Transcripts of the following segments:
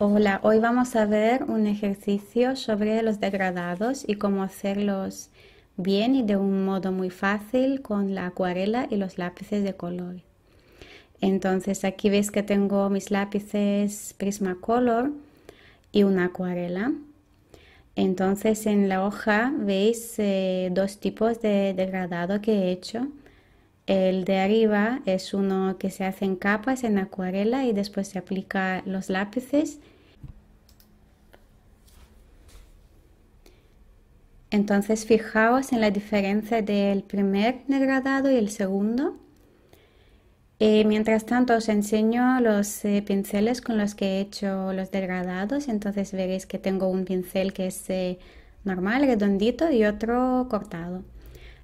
Hola, hoy vamos a ver un ejercicio sobre los degradados y cómo hacerlos bien y de un modo muy fácil con la acuarela y los lápices de color. Entonces aquí veis que tengo mis lápices Prismacolor y una acuarela. Entonces en la hoja veis eh, dos tipos de degradado que he hecho. El de arriba es uno que se hace en capas en acuarela y después se aplica los lápices. Entonces fijaos en la diferencia del primer degradado y el segundo. Eh, mientras tanto os enseño los eh, pinceles con los que he hecho los degradados. Entonces veréis que tengo un pincel que es eh, normal, redondito y otro cortado.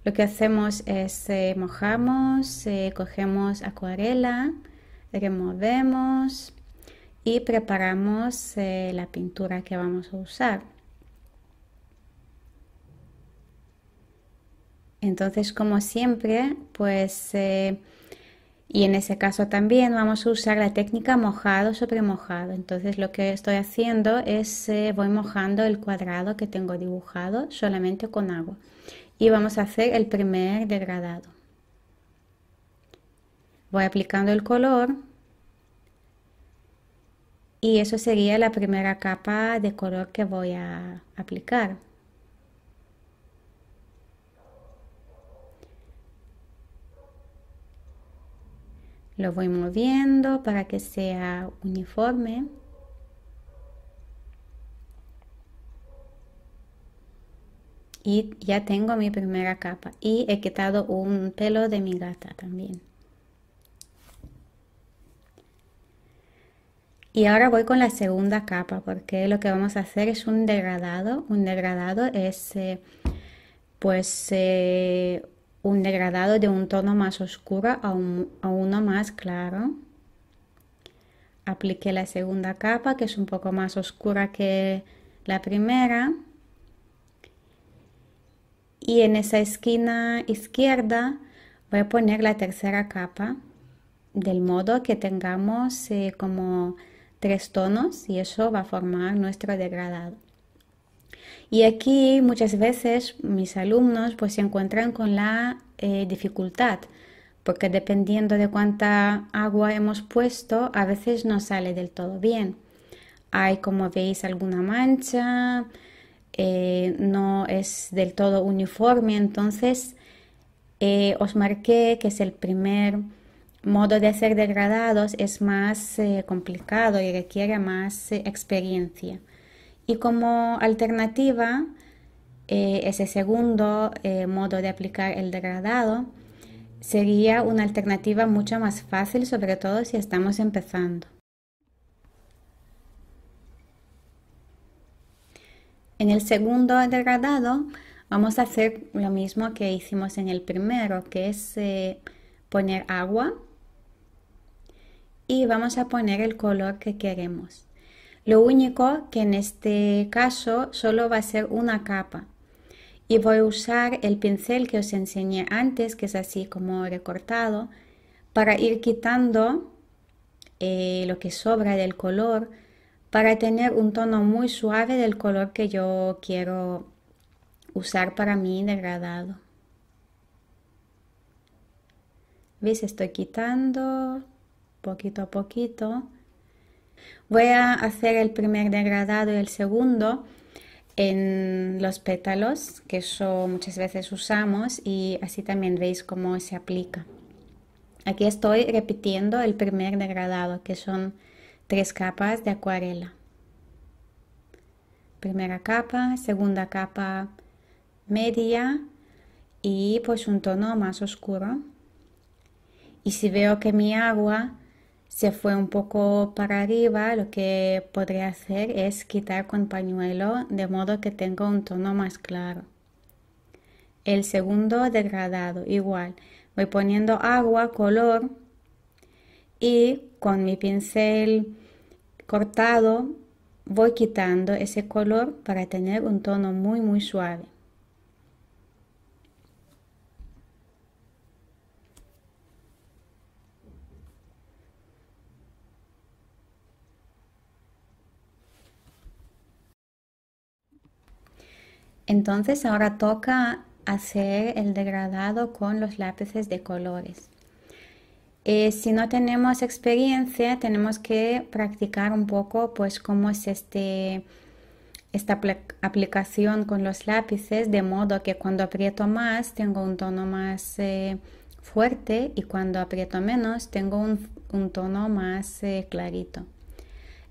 Lo que hacemos es eh, mojamos, eh, cogemos acuarela, removemos y preparamos eh, la pintura que vamos a usar. Entonces, como siempre, pues y en ese caso también vamos a usar la técnica mojado sobre mojado. Entonces lo que estoy haciendo es eh, voy mojando el cuadrado que tengo dibujado solamente con agua. Y vamos a hacer el primer degradado. Voy aplicando el color. Y eso sería la primera capa de color que voy a aplicar. Lo voy moviendo para que sea uniforme. Y ya tengo mi primera capa. Y he quitado un pelo de mi gata también. Y ahora voy con la segunda capa porque lo que vamos a hacer es un degradado. Un degradado es eh, pues eh, un degradado de un tono más oscuro a, uno más claro. Apliqué la segunda capa que es un poco más oscura que la primera. Y en esa esquina izquierda voy a poner la tercera capa del modo que tengamos eh, como tres tonos y eso va a formar nuestro degradado. Y aquí muchas veces mis alumnos pues se encuentran con la eh, dificultad, porque dependiendo de cuánta agua hemos puesto, a veces no sale del todo bien. Hay, como veis, alguna mancha, eh, no es del todo uniforme, entonces eh, os marqué que es el primer modo de hacer degradados, es más complicado y requiere más experiencia. Y como alternativa, eh, ese segundo eh, modo de aplicar el degradado sería una alternativa mucho más fácil, sobre todo si estamos empezando. En el segundo degradado vamos a hacer lo mismo que hicimos en el primero, que es eh, poner agua y vamos a poner el color que queremos. Lo único que en este caso solo va a ser una capa. Y voy a usar el pincel que os enseñé antes, que es así como recortado, para ir quitando eh, lo que sobra del color, para tener un tono muy suave del color que yo quiero usar para mi degradado. ¿Veis? Estoy quitando poquito a poquito Voy a hacer el primer degradado y el segundo en los pétalos, que eso muchas veces usamos y así también veis cómo se aplica. Aquí estoy repitiendo el primer degradado, que son tres capas de acuarela. Primera capa, segunda capa media y pues un tono más oscuro. Y si veo que mi agua se fue un poco para arriba, lo que podría hacer es quitar con pañuelo de modo que tenga un tono más claro. El segundo degradado, igual, voy poniendo agua, color y con mi pincel cortado voy quitando ese color para tener un tono muy muy suave. Entonces ahora toca hacer el degradado con los lápices de colores. Eh, si no tenemos experiencia, tenemos que practicar un poco pues cómo es este, esta aplicación con los lápices, de modo que cuando aprieto más tengo un tono más eh, fuerte y cuando aprieto menos tengo un, tono más eh, clarito.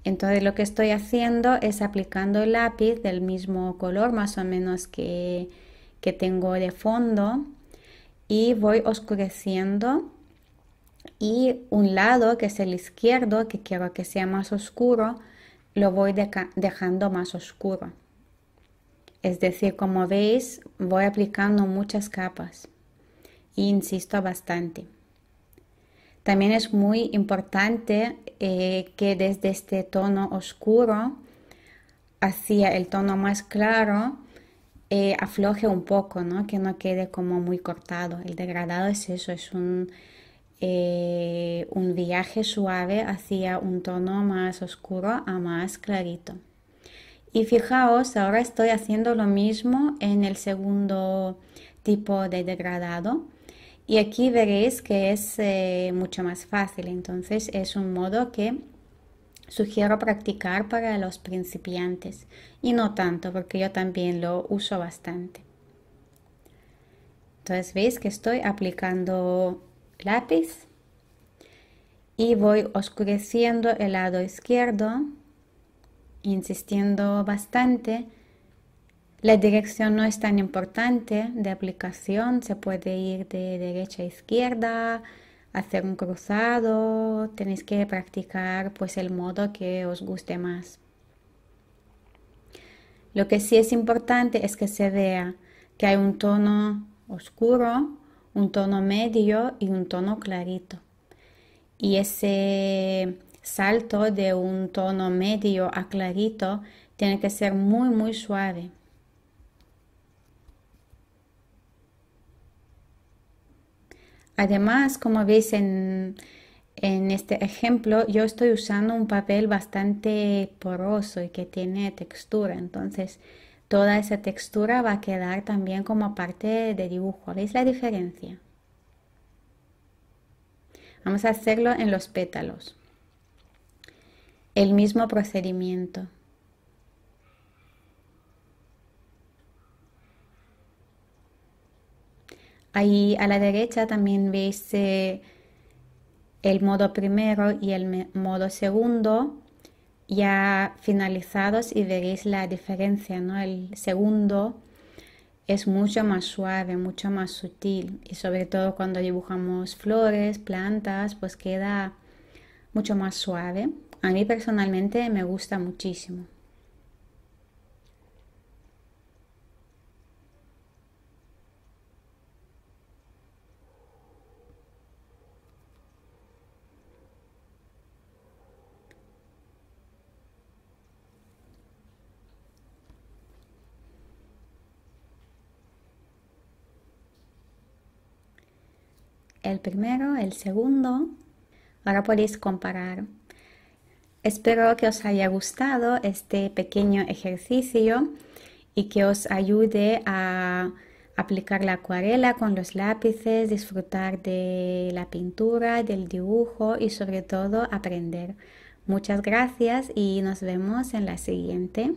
Entonces lo que estoy haciendo es aplicando el lápiz del mismo color más o menos que, tengo de fondo y voy oscureciendo y un lado que es el izquierdo que quiero que sea más oscuro lo voy dejando más oscuro es decir como veis voy aplicando muchas capas e insisto bastante también es muy importante eh, que desde este tono oscuro hacia el tono más claro eh, afloje un poco, ¿no? que no quede como muy cortado. El degradado es eso, es eh, un viaje suave hacia un tono más oscuro a más clarito. Y fijaos, ahora estoy haciendo lo mismo en el segundo tipo de degradado. Y aquí veréis que es eh, mucho más fácil, entonces es un modo que sugiero practicar para los principiantes y no tanto porque yo también lo uso bastante. Entonces veis que estoy aplicando lápiz y voy oscureciendo el lado izquierdo, insistiendo bastante la dirección no es tan importante de aplicación, se puede ir de derecha a izquierda, hacer un cruzado, tenéis que practicar pues el modo que os guste más. Lo que sí es importante es que se vea que hay un tono oscuro, un tono medio y un tono clarito. Y ese salto de un tono medio a clarito tiene que ser muy muy suave Además, como veis en, este ejemplo, yo estoy usando un papel bastante poroso y que tiene textura, entonces toda esa textura va a quedar también como parte de dibujo. ¿Veis la diferencia? Vamos a hacerlo en los pétalos. El mismo procedimiento. Ahí a la derecha también veis eh, el modo primero y el modo segundo ya finalizados y veréis la diferencia, ¿no? El segundo es mucho más suave, mucho más sutil y sobre todo cuando dibujamos flores, plantas, pues queda mucho más suave. A mí personalmente me gusta muchísimo. el primero, el segundo. Ahora podéis comparar. Espero que os haya gustado este pequeño ejercicio y que os ayude a aplicar la acuarela con los lápices, disfrutar de la pintura, del dibujo y sobre todo aprender. Muchas gracias y nos vemos en la siguiente.